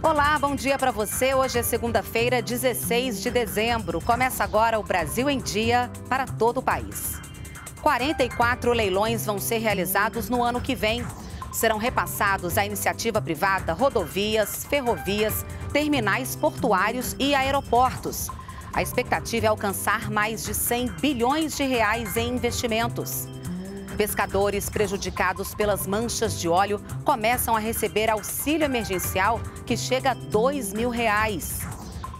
Olá, bom dia para você. Hoje é segunda-feira, 16 de dezembro. Começa agora o Brasil em Dia para todo o país. 44 leilões vão ser realizados no ano que vem. Serão repassados à iniciativa privada rodovias, ferrovias, terminais portuários e aeroportos. A expectativa é alcançar mais de 100 bilhões de reais em investimentos. Pescadores prejudicados pelas manchas de óleo começam a receber auxílio emergencial que chega a R$ 2 mil. Reais.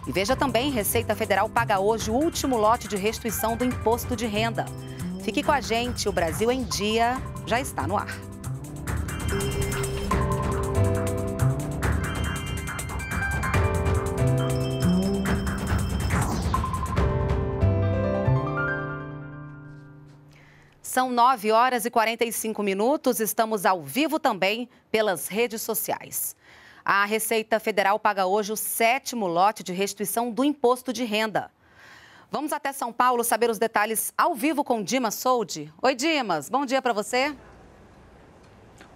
E veja também, Receita Federal paga hoje o último lote de restituição do imposto de renda. Fique com a gente, o Brasil em Dia já está no ar. São 9 horas e 45 minutos. Estamos ao vivo também pelas redes sociais. A Receita Federal paga hoje o sétimo lote de restituição do imposto de renda. Vamos até São Paulo saber os detalhes ao vivo com Dimas Soldi. Oi, Dimas. Bom dia para você.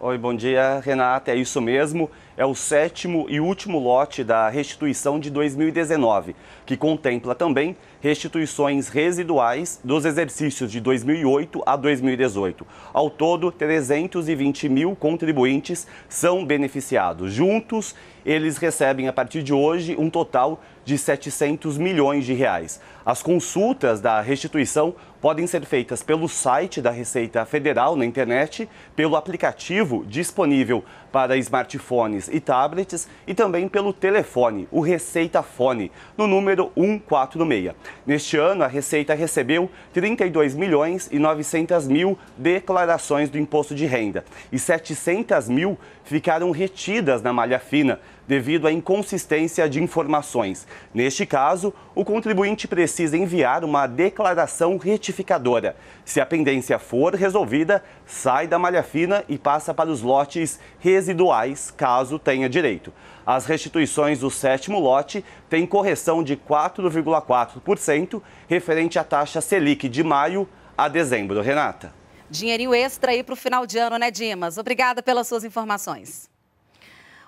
Oi, bom dia, Renata. É isso mesmo é o sétimo e último lote da restituição de 2019, que contempla também restituições residuais dos exercícios de 2008 a 2018. Ao todo, 320 mil contribuintes são beneficiados. Juntos, eles recebem a partir de hoje um total de 700 milhões de reais. As consultas da restituição podem ser feitas pelo site da Receita Federal na internet, pelo aplicativo disponível para smartphones e tablets e também pelo telefone, o Receita Fone, no número 146. Neste ano, a Receita recebeu 32 milhões e 900 mil declarações do imposto de renda e 700 mil ficaram retidas na malha fina devido à inconsistência de informações. Neste caso, o contribuinte precisa enviar uma declaração retificadora. Se a pendência for resolvida, sai da malha fina e passa para os lotes residuais, caso tenha direito. As restituições do sétimo lote têm correção de 4,4% referente à taxa Selic de maio a dezembro. Renata. Dinheirinho extra aí para o final de ano, né, Dimas? Obrigada pelas suas informações.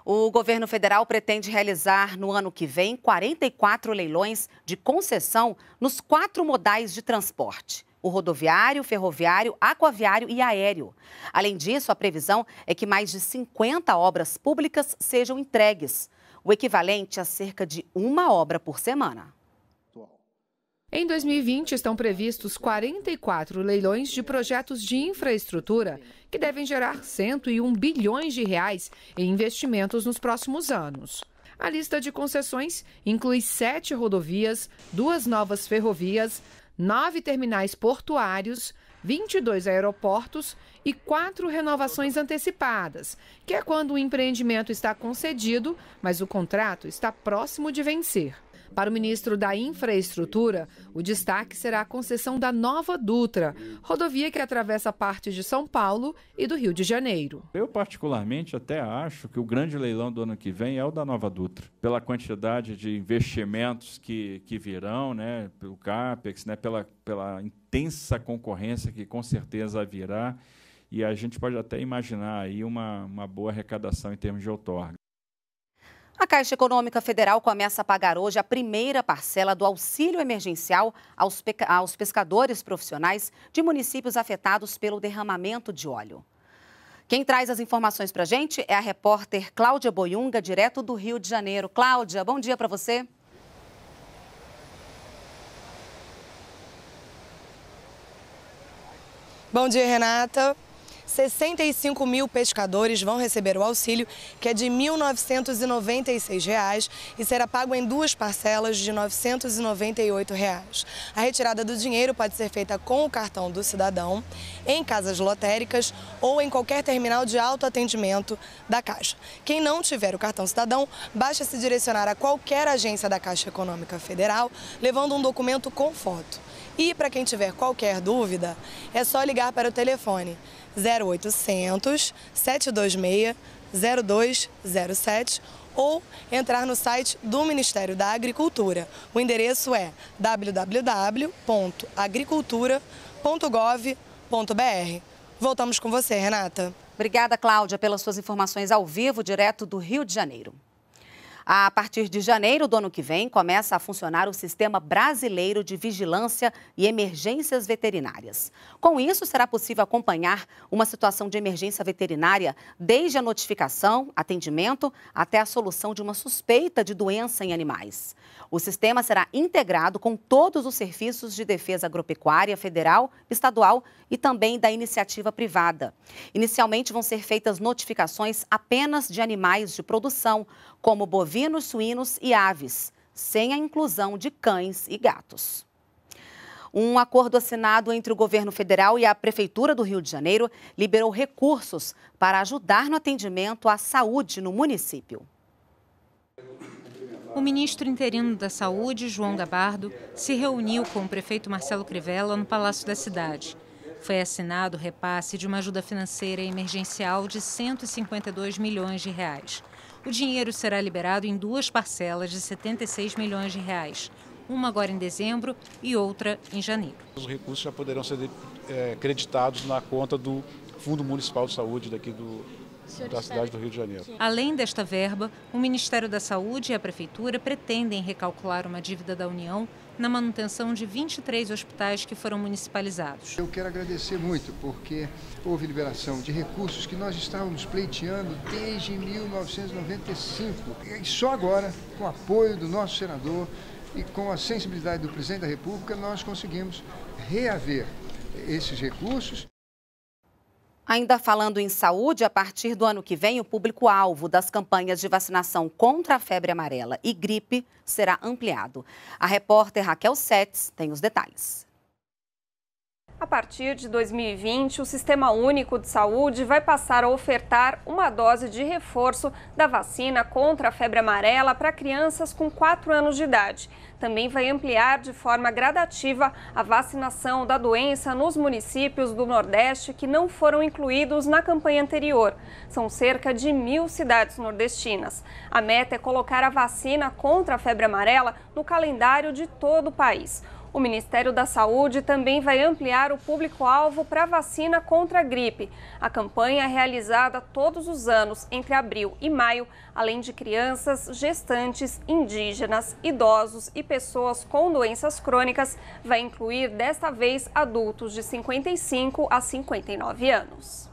O governo federal pretende realizar no ano que vem 44 leilões de concessão nos quatro modais de transporte: o rodoviário, ferroviário, aquaviário e aéreo. Além disso, a previsão é que mais de 50 obras públicas sejam entregues, o equivalente a cerca de uma obra por semana. Em 2020, estão previstos 44 leilões de projetos de infraestrutura que devem gerar 101 bilhões de reais em investimentos nos próximos anos. A lista de concessões inclui sete rodovias, duas novas ferrovias, nove terminais portuários, 22 aeroportos e quatro renovações antecipadas, que é quando o empreendimento está concedido, mas o contrato está próximo de vencer. Para o ministro da Infraestrutura, o destaque será a concessão da Nova Dutra, rodovia que atravessa parte de São Paulo e do Rio de Janeiro. Eu, particularmente, até acho que o grande leilão do ano que vem é o da Nova Dutra, pela quantidade de investimentos que, que virão, né, pelo CAPEX, né, pela, pela intensa concorrência que com certeza virá. E a gente pode até imaginar aí uma, uma boa arrecadação em termos de outorga. A Caixa Econômica Federal começa a pagar hoje a primeira parcela do auxílio emergencial aos, aos pescadores profissionais de municípios afetados pelo derramamento de óleo. Quem traz as informações para a gente é a repórter Cláudia Boiunga, direto do Rio de Janeiro. Cláudia, bom dia para você. Bom dia, Renata. 65 mil pescadores vão receber o auxílio, que é de R$ 1.996 e será pago em duas parcelas de R$ 998. Reais. A retirada do dinheiro pode ser feita com o cartão do cidadão, em casas lotéricas ou em qualquer terminal de autoatendimento da Caixa. Quem não tiver o cartão cidadão, basta se direcionar a qualquer agência da Caixa Econômica Federal, levando um documento com foto. E para quem tiver qualquer dúvida, é só ligar para o telefone 0800 726 0207 ou entrar no site do Ministério da Agricultura. O endereço é www.agricultura.gov.br. Voltamos com você, Renata. Obrigada, Cláudia, pelas suas informações ao vivo, direto do Rio de Janeiro. A partir de janeiro do ano que vem, começa a funcionar o Sistema Brasileiro de Vigilância e Emergências Veterinárias. Com isso, será possível acompanhar uma situação de emergência veterinária desde a notificação, atendimento, até a solução de uma suspeita de doença em animais. O sistema será integrado com todos os serviços de defesa agropecuária federal, estadual e também da iniciativa privada. Inicialmente, vão ser feitas notificações apenas de animais de produção, como bovinos bovinos, suínos e aves, sem a inclusão de cães e gatos. Um acordo assinado entre o governo federal e a Prefeitura do Rio de Janeiro liberou recursos para ajudar no atendimento à saúde no município. O ministro interino da Saúde, João Gabardo, se reuniu com o prefeito Marcelo Crivella no Palácio da Cidade. Foi assinado o repasse de uma ajuda financeira emergencial de 152 milhões de reais. O dinheiro será liberado em duas parcelas de 76 milhões de reais, uma agora em dezembro e outra em janeiro. Os recursos já poderão ser é, creditados na conta do Fundo Municipal de Saúde daqui do, da cidade do Rio de Janeiro. Além desta verba, o Ministério da Saúde e a Prefeitura pretendem recalcular uma dívida da União na manutenção de 23 hospitais que foram municipalizados. Eu quero agradecer muito, porque houve liberação de recursos que nós estávamos pleiteando desde 1995. E só agora, com o apoio do nosso senador e com a sensibilidade do presidente da República, nós conseguimos reaver esses recursos. Ainda falando em saúde, a partir do ano que vem, o público-alvo das campanhas de vacinação contra a febre amarela e gripe será ampliado. A repórter Raquel Setes tem os detalhes. A partir de 2020, o Sistema Único de Saúde vai passar a ofertar uma dose de reforço da vacina contra a febre amarela para crianças com 4 anos de idade. Também vai ampliar de forma gradativa a vacinação da doença nos municípios do Nordeste que não foram incluídos na campanha anterior. São cerca de mil cidades nordestinas. A meta é colocar a vacina contra a febre amarela no calendário de todo o país. O Ministério da Saúde também vai ampliar o público-alvo para vacina contra a gripe. A campanha é realizada todos os anos, entre abril e maio, além de crianças, gestantes, indígenas, idosos e pessoas com doenças crônicas, vai incluir desta vez adultos de 55 a 59 anos.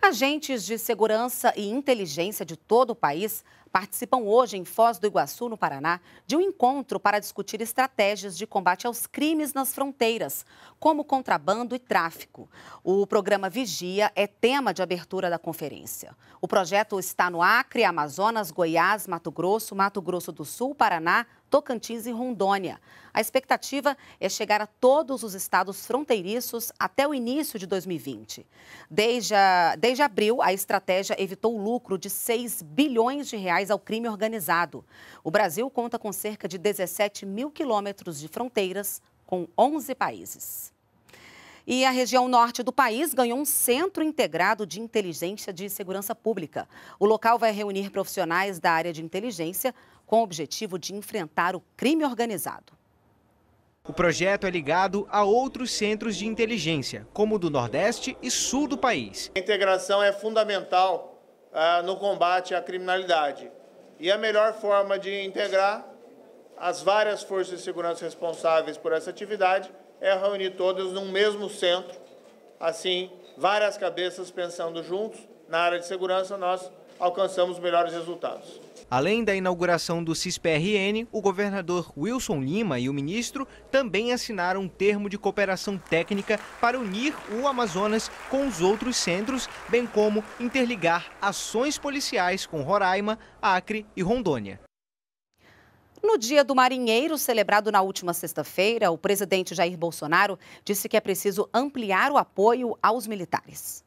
Agentes de segurança e inteligência de todo o país participam hoje em Foz do Iguaçu, no Paraná, de um encontro para discutir estratégias de combate aos crimes nas fronteiras, como contrabando e tráfico. O programa Vigia é tema de abertura da conferência. O projeto está no Acre, Amazonas, Goiás, Mato Grosso, Mato Grosso do Sul, Paraná, Tocantins e Rondônia. A expectativa é chegar a todos os estados fronteiriços até o início de 2020. Desde, a, desde abril, a estratégia evitou o lucro de 6 bilhões de reais ao crime organizado. O Brasil conta com cerca de 17 mil quilômetros de fronteiras com 11 países. E a região norte do país ganhou um centro integrado de inteligência de segurança pública. O local vai reunir profissionais da área de inteligência com o objetivo de enfrentar o crime organizado. O projeto é ligado a outros centros de inteligência, como o do Nordeste e Sul do país. A integração é fundamental ah, no combate à criminalidade. E a melhor forma de integrar as várias forças de segurança responsáveis por essa atividade é reunir todas num mesmo centro, assim, várias cabeças pensando juntos na área de segurança, nós alcançamos melhores resultados. Além da inauguração do CISPRN, o governador Wilson Lima e o ministro também assinaram um termo de cooperação técnica para unir o Amazonas com os outros centros, bem como interligar ações policiais com Roraima, Acre e Rondônia. No Dia do Marinheiro, celebrado na última sexta-feira, o presidente Jair Bolsonaro disse que é preciso ampliar o apoio aos militares.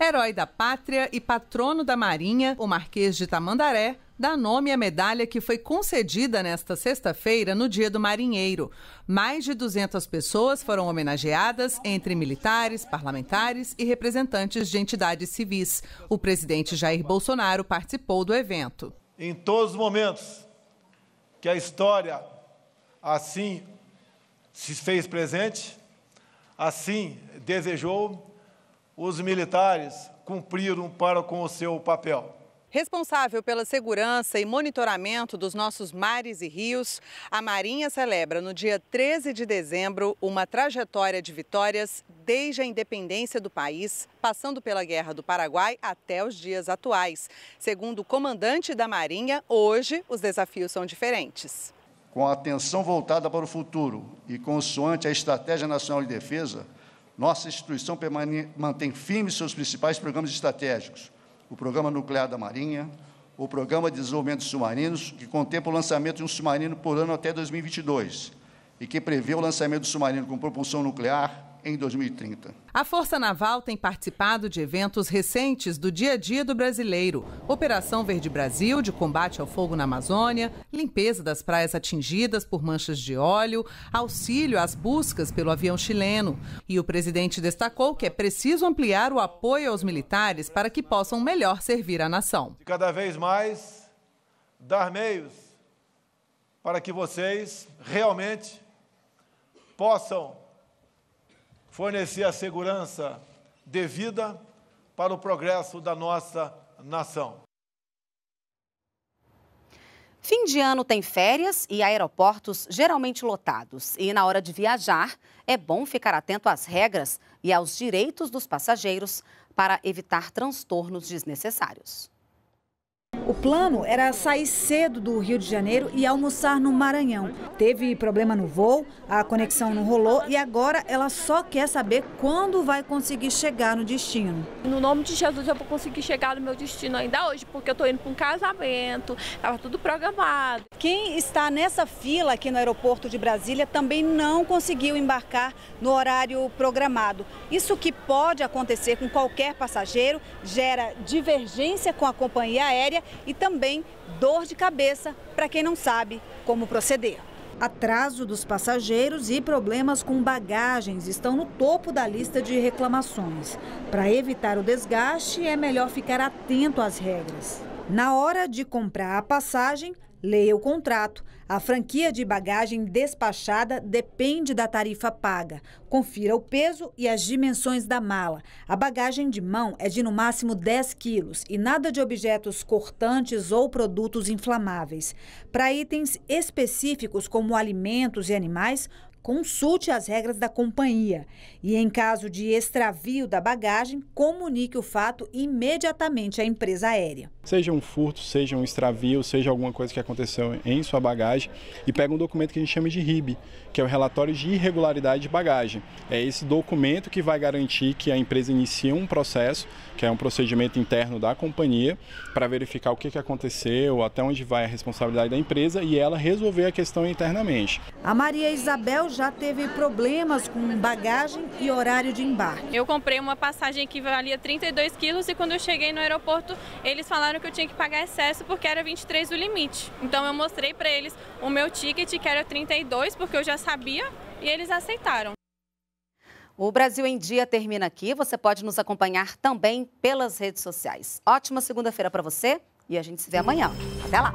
Herói da Pátria e patrono da Marinha, o Marquês de Tamandaré dá nome à medalha que foi concedida nesta sexta-feira no Dia do Marinheiro. Mais de 200 pessoas foram homenageadas, entre militares, parlamentares e representantes de entidades civis. O presidente Jair Bolsonaro participou do evento. Em todos os momentos que a história assim se fez presente, assim desejou, os militares cumpriram para com o seu papel. Responsável pela segurança e monitoramento dos nossos mares e rios, a Marinha celebra no dia 13 de dezembro uma trajetória de vitórias desde a independência do país, passando pela Guerra do Paraguai até os dias atuais. Segundo o comandante da Marinha, hoje os desafios são diferentes. Com a atenção voltada para o futuro e consoante a Estratégia Nacional de Defesa, nossa instituição mantém firmes seus principais programas estratégicos: o Programa Nuclear da Marinha, o Programa de Desenvolvimento de Submarinos, que contempla o lançamento de um submarino por ano até 2022, e que prevê o lançamento do submarino com propulsão nuclear, em 2030. A Força Naval tem participado de eventos recentes do dia a dia do brasileiro: Operação Verde Brasil, de combate ao fogo na Amazônia, limpeza das praias atingidas por manchas de óleo, auxílio às buscas pelo avião chileno. E o presidente destacou que é preciso ampliar o apoio aos militares para que possam melhor servir a nação. E cada vez mais dar meios para que vocês realmente possam fornecer a segurança devida para o progresso da nossa nação. Fim de ano tem férias e aeroportos geralmente lotados. E na hora de viajar, é bom ficar atento às regras e aos direitos dos passageiros para evitar transtornos desnecessários. O plano era sair cedo do Rio de Janeiro e almoçar no Maranhão. Teve problema no voo, a conexão não rolou e agora ela só quer saber quando vai conseguir chegar no destino. No nome de Jesus, eu vou conseguir chegar no meu destino ainda hoje, porque eu estou indo para um casamento, estava tudo programado. Quem está nessa fila aqui no aeroporto de Brasília também não conseguiu embarcar no horário programado. Isso que pode acontecer com qualquer passageiro gera divergência com a companhia aérea e também dor de cabeça para quem não sabe como proceder. Atraso dos passageiros e problemas com bagagens estão no topo da lista de reclamações. Para evitar o desgaste, é melhor ficar atento às regras. Na hora de comprar a passagem, Leia o contrato. A franquia de bagagem despachada depende da tarifa paga. Confira o peso e as dimensões da mala. A bagagem de mão é de no máximo 10 quilos e nada de objetos cortantes ou produtos inflamáveis. Para itens específicos como alimentos e animais, Consulte as regras da companhia e, em caso de extravio da bagagem, comunique o fato imediatamente à empresa aérea. Seja um furto, seja um extravio, seja alguma coisa que aconteceu em sua bagagem e pega um documento que a gente chama de RIB, que é o relatório de irregularidade de bagagem. É esse documento que vai garantir que a empresa inicie um processo, que é um procedimento interno da companhia, para verificar o que, que aconteceu, até onde vai a responsabilidade da empresa e ela resolver a questão internamente. A Maria Isabel já teve problemas com bagagem e horário de embarque. Eu comprei uma passagem que valia 32 quilos e quando eu cheguei no aeroporto, eles falaram que eu tinha que pagar excesso porque era 23 o limite. Então eu mostrei para eles o meu ticket que era 32, porque eu já sabia e eles aceitaram. O Brasil em Dia termina aqui. Você pode nos acompanhar também pelas redes sociais. Ótima segunda-feira para você e a gente se vê amanhã. Até lá!